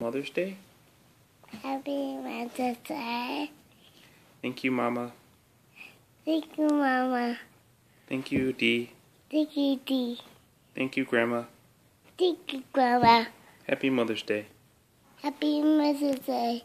Mother's Day? Happy Mother's Day. Thank you, Mama. Thank you, Mama. Thank you, D. Thank you, D. Thank you, Grandma. Thank you, Grandma. Happy Mother's Day. Happy Mother's Day.